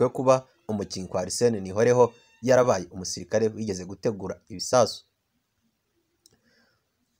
yo kuba umukinnyi kwa Arsene Nihoreho yarabaye umusirikare wigeze gutegura ibisasu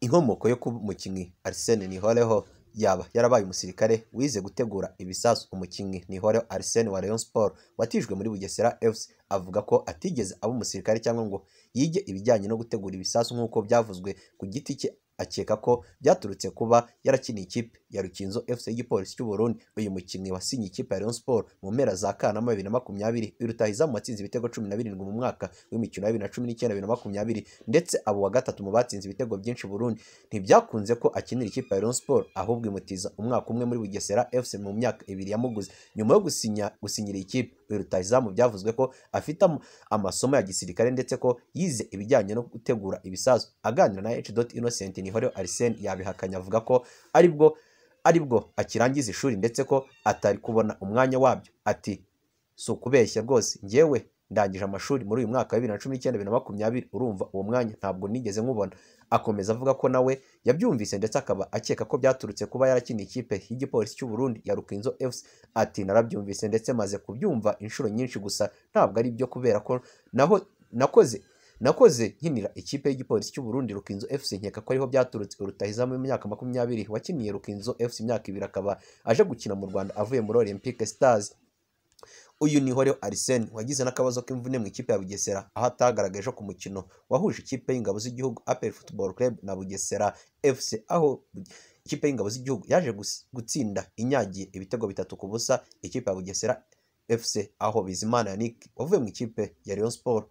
inkomoko yo kuba umukinnyi Arsene Nihoreho yaba yarabaye umusirikare wize gutegura ibisasu umukinnyi Nihoreho Arsene wa Rayon Sport watijwe muri Bugesera FC avuga ko atigeze aba umusirikare cyangwa ngo yige ibijyanye no gutegura ibisasu nk'uko byavuzwe ku giti cye akeka ko byaturutse kuba yarakiniye ikipe ya rukinzo fc y'igipolisi cy'u Burundi uyu mukinnyi wasinye ikipe ya Rayon Sports mu mpera za kanama bibiri na makumyabiri birutahizamu watsinze ibitego cumi na birindwi mu mwaka w'imikino ya bibiri na cumi n'icyenda bibiri na makumyabiri ndetse abo wa gatatu mu batsinze ibitego byinshi Burundi ntibyakunze ko akinira ikipe ya Rayon Sports ahubwo imutiza umwaka umwe muri Bugesera FC mu myaka ibiri yamuguze nyuma yo gusinya gusinyira ikipe rutahizamu byavuzwe ko afite amasomo ya gisirikare ndetse ko yize ibijyanye no gutegura ibisazo aganira na H. Innocent Nihoreho Arsene yabihakanye avuga ko aribwo aribwo akirangiza ishuri ndetse ko atari kubona umwanya wabyo ati si ukubeshya rwose ngewe ndangije amashuri muri uyu mwaka wa bibiri na cumi n'icyenda bibiri na makumyabiri urumva uwo mwanya ntabwo nigeze nkubona akomeza avuga ko nawe yabyumvise ndetse akaba akeka ko byaturutse kuba yarakiniye ikipe y'igipolisi cy'u Burundi ya Rukinzo FC ati narabyumvise ndetse maze kubyumva inshuro nyinshi gusa ntabwo ari byo kubera ko naho nakoze nakoze nkinira ikipe y'igipolisi cy'u Rukinzo FC nkeka ko ariho byaturutse urutahizamu imyaka makumyabiri wakiniye Rukinzo FC imyaka ibiri akaba aje gukina mu Rwanda avuye muri Olympique Stars uyu ni Hore Arsene wagize n'akabazo k'imvune mu ikipe ya Bugesera aho atagaragaje ku mukino wahuje ikipe y'ingabo z'igihugu APR Football Club na Bugesera FC aho ikipe y'ingabo z'igihugu yaje gutsinda inyagiye ibitego bitatu ku busa ikipe ya Bugesera FC aho Bizimana Yannick wavuye mu ikipe ya Rayon Sport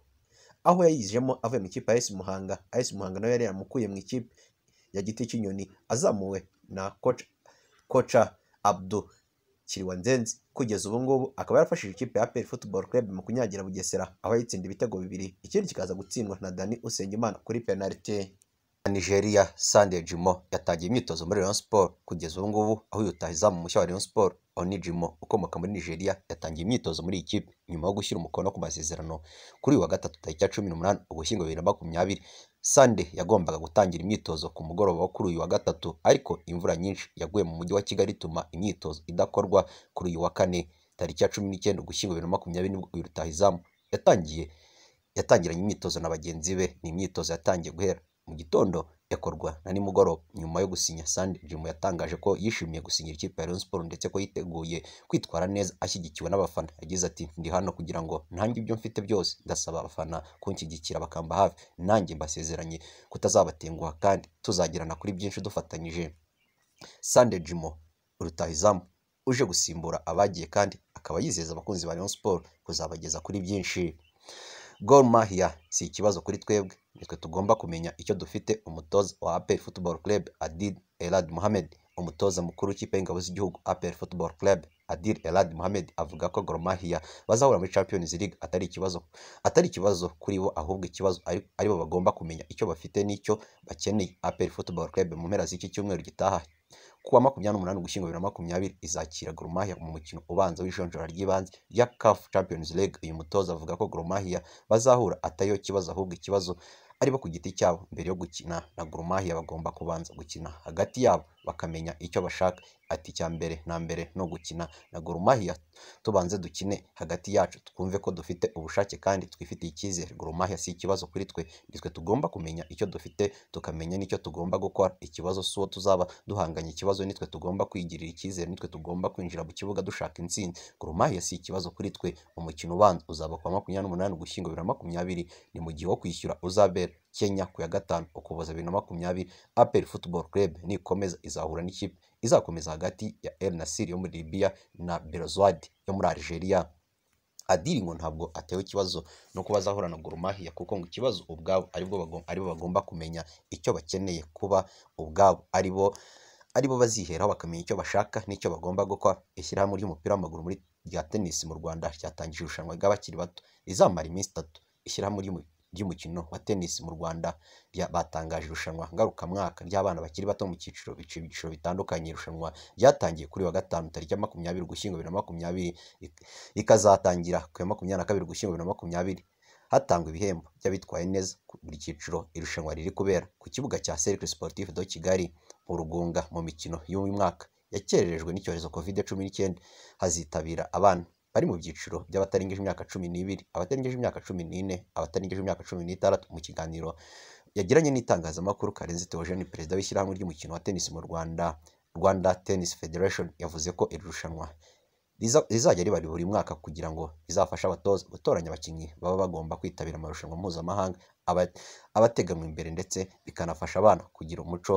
aho yayijemo avuye mu ikipe ya AS Muhanga AS Muhanga nawe yari yamukuye mu ikipe ya Giti cy'inyoni azamuwe na koca koca Abdul Kiriwa Nzenzi kugeza ubu ngubu akaba yarafashije ikipe ya APR Football Club mu kunyagira Bugesera aho yitsinda ibitego bibiri ikindi kikaza gutsindwa na Dani Usengimana kuri penaliti Nigeria Sunday Jimo yatangiye imyitozo muri Rayon Sports kugeza ubu ngubu aho uyu rutahizamu mushya wa Rayon Sports Oni Jimo ukomoka muri Nigeria yatangiye imyitozo muri iyi kipe nyuma yo gushyira umukono ku masezerano kuri uyu wa gatatu tariki ya cumi n'umunani Ugushyingo bibiri na makumyabiri Sande yagombaga gutangira imyitozo ku mugoroba wo kuri uyu wa gatatu ariko imvura nyinshi yaguye mu mujyi wa Kigali ituma imyitozo idakorwa kuri uyu wa kane tariki ya cumi n'icyenda Ugushyingo bibiri na makumyabiri nibwo uyu rutahizamu yatangiye yatangiranye imyitozo na bagenzi be ni imyitozo yatangiye guhera mu gitondo igakorwa na nimugoroba nyuma yo gusinya Sandi Juma yatangaje ko yishimiye gusinyira ikipe ya Rayon Sports ndetse ko yiteguye kwitwara neza ashyigikiwe n'abafana yagize ati ndi hano kugira ngo nanjye ibyo mfite byose ndasaba abafana kunshyigikira bakamba hafi nanjye mbasezeranye kutazabatenguha kandi tuzagirana kuri byinshi dufatanyije Sande Jimo Rutahizamu uje gusimbura abagiye kandi akaba yizeza abakunzi ba Rayon Sports kuzabageza kuri byinshi Gor Mahia si ikibazo kuri twebwe nitwe tugomba kumenya icyo dufite umutoza wa APR Football Club Adil Elad Mohamed umutoza mukuru w'ikipe y'ingabo z'igihugu APR Football Club Adil Elad Mohamed avuga ko Gor Mahia bazahura muri Champions League atari ikibazo atari ikibazo kuri bo ahubwo ikibazo aribo bagomba kumenya icyo bafite n'icyo bakeneye APR Football Club mu mpera z'iki cyumweru gitaha kuwa makumyabiri n'umunani ugushyingo bibiri na makumyabiri izakira Goromahia mu mukino ubanza w'ijonjora ry'ibanze rya CAF Champions League uyu mutoza avuga ko Goromahia bazahura atariyo kibazo ahubwo ikibazo aribo ku giti cyabo mbere yo gukina na Goromahia bagomba kubanza gukina hagati yabo bakamenya icyo bashaka ati icya mbere na mbere no gukina na Gor tubanze dukine hagati yacu twumve ko dufite ubushake kandi twifitiye icyizere Gor si ikibazo kuri twe nitwe tugomba kumenya icyo dufite tukamenya n'icyo tugomba gukora ikibazo si uwo tuzaba duhanganye ikibazo nitwe tugomba kwigirira icyizere nitwe tugomba kwinjira mu kibuga dushaka intsinzi Gor si ikibazo kuri twe umukino ubanza uzaba kuwa makumyabiri n'umunani ugushyingo bibiri na makumyabiri ni mu gihe wo kwishyura uzabera Kenya ku ya gatanu Ukuboza bibiri na makumyabiri APR Football Club nikomeza izahura n'ikipe izakomeza hagati ya El Nassir yo muri Libya na Belouizdad yo muri Algeria adiri ngo ntabwo atewe ikibazo no kuba azahura na Gor kuko ngo ikibazo ubwabo aribwo aribo bagomba kumenya icyo bakeneye kuba ubwabo aribo aribo baziheraho bakamenya icyo bashaka n'icyo bagomba gukora ishyirahamwe ry'umupira w'amaguru muri rya tenisi mu Rwanda ryatangije irushanwa ry'abakiri bato rizamara iminsi itatu ishyirahamwe ry'umukino wa tennis mu Rwanda batangaje irushanwa ngarukamwaka ry'abana bakiri bato mu cyiciro ibyiciro bitandukanye irushanwa ryatangiye kuri wa gatanu tariki ya makumyabiri ugushyingo bibiri na makumyabiri ikazatangira ku ya makumyabiri na kabiri ugushyingo bibiri na makumyabiri hatangwa ibihembo by'abitwaye neza buri cyiciro irushanwa riri kubera ku kibuga cya Cercle Sportif do Kigali mu Rugunga mu mikino y'uyu mwaka yakererejwe n'icyorezo covid cumi n'icyenda hazitabira abana bari mu byiciro by'abatarengeje imyaka cumi n'ibiri abatarengeje imyaka cumi n'ine abatarengeje imyaka cumi n'itandatu mu kiganiro yagiranye n'itangazamakuru Karenzi Theogene perezida w'ishyirahamwe ry'umukino wa tennis mu Rwanda Rwanda Tennis Federation yavuze ko iri rushanwa rizajya riba buri mwaka kugira ngo rizafashe abatoza gutoranya abakinnyi baba bagomba kwitabira amarushanwa mpuzamahanga abateganywa imbere ndetse bikanafasha abana kugira umuco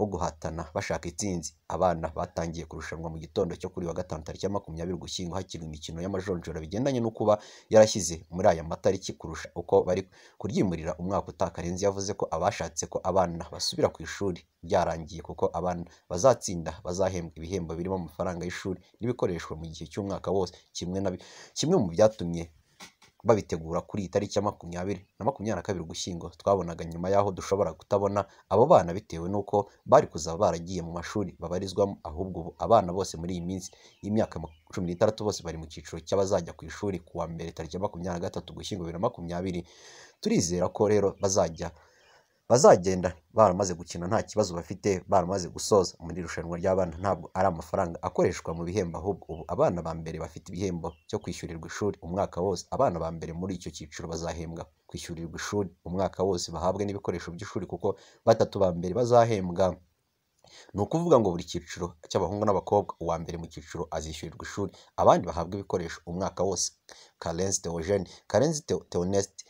wo guhatana bashaka intsinzi, abana batangiye kurushanwa mu gitondo cyo kuri wa gatanu tariki ya makumyabiri ugushyingo hakinwa imikino y'amajonjora bigendanye no kuba yarashyize muri aya matariki kurusha uko bari kuryimurira umwaka utaha, Karenzi yavuze ko abashatse ko abana basubira ku ishuri byarangiye kuko abana bazatsinda bazahembwa ibihembo birimo amafaranga y'ishuri n'ibikoreshwa mu gihe cy'umwaka wose, kimwe kimwe mu byatumye babitegura kuri iyi tariki ya makumyabiri na makumyabiri na kabiri ugushyingo twabonaga nyuma y'aho dushobora kutabona abo bana bitewe n'uko bari kuzaba baragiye mu mashuri babarizwamo ahubwo abana bose muri iyi minsi y'imyaka cumi n'itandatu bose bari mu cyiciro cy'abazajya ku ishuri ku wa mbere tariki ya makumyabiri na gatatu ugushyingo bibiri na makumyabiri turizera ko rero bazajya bazagenda baramaze gukina nta kibazo bafite baramaze gusoza muri irushanwa ry'abana ntabwo ari amafaranga akoreshwa mu bihembo ahubwo ubu abana ba mbere bafite ibihembo byo kwishyurirwa ishuri umwaka wose abana ba mbere muri icyo cyiciro bazahembwa kwishyurirwa ishuri umwaka wose bahabwe n'ibikoresho by'ishuri kuko batatu ba mbere bazahembwa ni ukuvuga ngo buri cyiciro cy'abahungu n'abakobwa uwa mbere mu cyiciro azishyurirwa ishuri abandi bahabwa ibikoresho umwaka wose karenzi teogene karenzi teonesite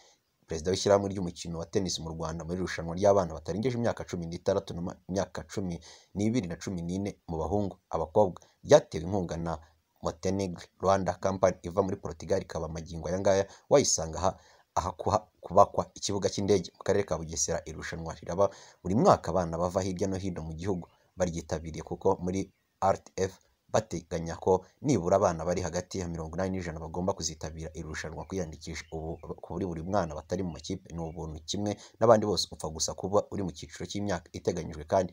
perezida w'ishyirahamwe ry'umukino wa tennis mu rwanda muri irushanwa ry'abana batarengeje imyaka cumi n'itandatu n'imyaka cumi n'ibiri na cumi n'ine mu bahungu abakobwa ryatewe inkunga na montenegro rwanda company iva muri portugal ikaba amagingo aya ngaya wayisanga aha aha kubakwa ikibuga cy'indege mu karere ka bugesera irushanwa riraba buri mwaka abana bava hirya no hino mu gihugu baryitabiriye kuko muri rtf bateganya ko nibura abana bari hagati ya mirongo inani n'ijana bagomba kuzitabira irushanwa kwiyandikisha kuri buri mwana batari mu makipe ni ubuntu kimwe n'abandi bose upfa gusa kuba uri mu cyiciro cy'imyaka iteganyijwe kandi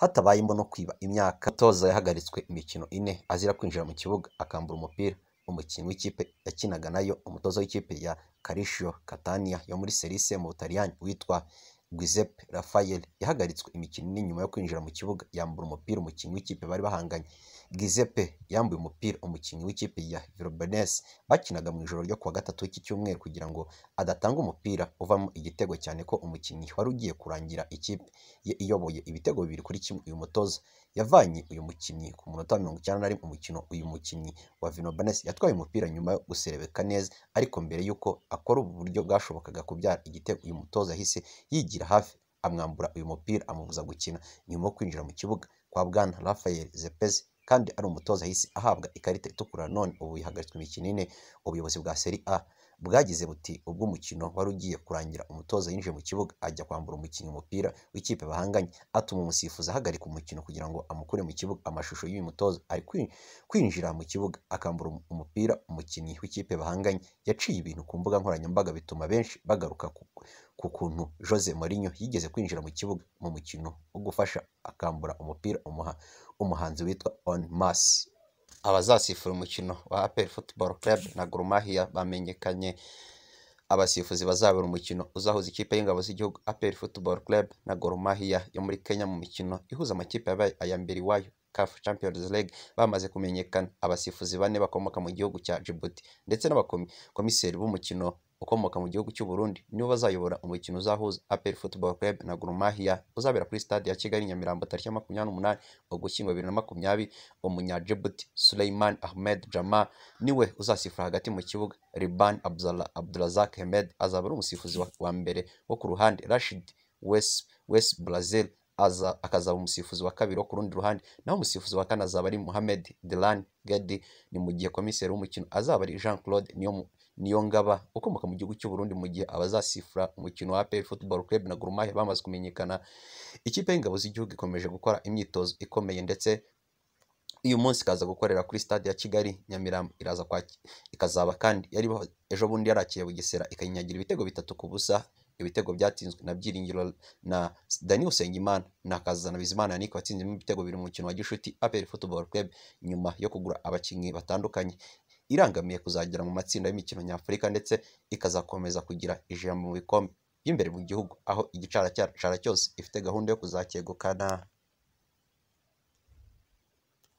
hatabayemo no kwiba imyaka toza yahagaritswe imikino ine azira kwinjira mu kibuga akambura umupira umukinnyi w'ikipe yakinaga nayo umutoza w'ikipe ya Calcio Catania yo muri Serie C mu Butaliyani witwa Giuseppe Raphael yahagaritswe imikino ine nyuma yo kwinjira mu kibuga yambura umupira umukinnyi w'ikipe bari bahanganye. Giuseppe yambuye umupira umukinnyi w'ikipe ya Villarbanese bakinaga mu ijoro ryo kuwa gatatu w'iki cyumweru kugira ngo adatanga umupira uvamo igitego cyane ko umukinnyi wari ugiye kurangira ikipe ye iyoboye ibitego bibiri kuri kimwe uyu mutoza yavanye uyu mukinnyi ku munota mirongo icyenda na rimwe umukino uyu mukinnyi wa Villarbanese yatwaye umupira nyuma yo guserebeka neza ariko mbere y'uko akora ubu buryo bwashobokaga kubyara igitego uyu mutoza yahise yigira hafi amwambura uyu mupira amubuza gukina nyuma yo kwinjira mu kibuga kwa Bwana Rafael Zepesi kandi ari umutoza ahise ahabwa ikarita itukura none ubu yihagaritswe imikino ine ubuyobozi bwa seri a bwagize buti ubwo umukino wari ugiye kurangira umutoza yinjiye mu kibuga ajya kwambura umukinnyi umupira w'ikipe bahanganye atuma umusifuzi ahagarika umukino kugira ngo amukure mu kibuga amashusho y'uyu mutoza ari kwinjira mu kibuga akambura umupira umukinnyi w'ikipe bahanganye yaciye ibintu ku mbuga nkoranyambaga bituma benshi bagaruka ku. ku kuntu Jose Mourinho yigeze kwinjira mu kibuga mu mukino wo gufasha akambura umupira umuhanzi witwa On Mass abazasifura umukino wa APR Football Club na Gor bamenyekanye abasifuzi bazabura umukino uzahuza ikipe y'ingabo z'igihugu APR Football Club na Gor yo muri Kenya mu mikino ihuza amakipe yabaye aya mbere iwayo CAF Champions League bamaze kumenyekana abasifuzi bane bakomoka mu gihugu cya Djibouti ndetse n'abakomiseri b'umukino ukomoka mu gihugu cy'u Burundi niwe bazayobora umukino uzahuza APR Football Club na Gor Mahia uzabera kuri stade ya Kigali Nyamirambo tariki ya makumyabiri n'umunani Ugushyingo bibiri na makumyabiri umunyajibuti Suleiman Ahmed Jama niwe uzasifura hagati mu kibuga Riban Abdullah Abdulrazak Ahmed azaba ari umusifuzi wa mbere wo ku ruhande Rashid West West Brazil aza akazaba umusifuzi wa kabiri wo ku rundi ruhande naho umusifuzi wa kane azaba ari Mohamed Delan Gedi ni mu gihe komiseri w'umukino azaba ari Jean Claude niyo Niyongaba ukomoka mu gihugu cy'u Burundi mu gihe abazasifura umukino wa APR Football Club na Gor Mahia bamaze kumenyekana ikipe y'ingabo z'igihugu ikomeje gukora imyitozo ikomeye ndetse uyu munsi ikaza gukorera kuri stade ya Kigali Nyamirambo iraza kwa ikazaba kandi yari ejo bundi yarakiriye Bugesera ikayinyagira ibitego bitatu ku busa ibitego byatsinzwe na Byiringiro na Daniel Usengimana na Kazana Bizimana Yannick watsinzemo ibitego biri mu mukino wa Gishuti APR Football Club nyuma yo kugura abakinnyi batandukanye irangamiye kuzagera mu matsinda y'imikino nyafurika ndetse ikazakomeza kugira ijambo mu bikombe by'imbere mu gihugu aho igicara cyose ifite gahunda yo kuzakegukana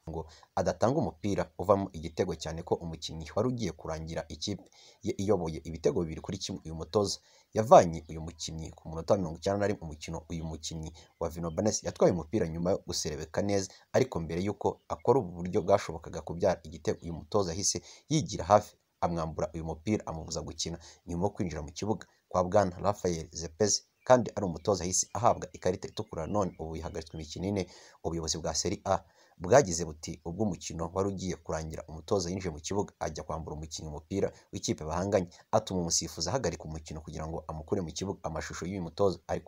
ngo adatanga umupira uvamo igitego cyane ko umukinnyi wari ugiye kurangira ikipe ye iyoboye ibitego bibiri kuri kimwe uyu mutoza yavanye uyu mukinnyi ku munota mirongo icyenda na rimwe umukino uyu mukinnyi wa Vinobanesi yatwaye umupira nyuma yo guserebeka neza ariko mbere y'uko akora ubu buryo bwashobokaga kubyara igitego uyu mutoza ahise yigira hafi amwambura uyu mupira amubuza gukina nyuma yo kwinjira mu kibuga kwa Bwana Rafael Zepezi kandi ari umutoza yahise ahabwa ikarita itukura none ubu yihagaritswe imikino ine ubuyobozi bwa Serie A bwagize buti ubwo umukino wari ugiye kurangira umutoza yinjiye mu kibuga ajya kwambura umukinnyi umupira w'ikipe bahanganye atuma umusifuzi ahagarika umukino kugira ngo amukure mu kibuga amashusho y'uyu mutoza ari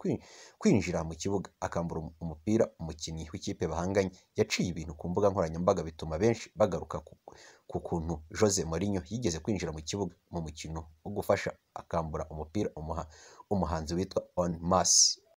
kwinjira mu kibuga akambura umupira umukinnyi w'ikipe bahanganye yaciye ibintu ku mbuga nkoranyambaga bituma benshi bagaruka ku kuntu Jose Mourinho yigeze kwinjira mu kibuga mu mukino wo gufasha akambura umupira umuha umuhanzi witwa On Masi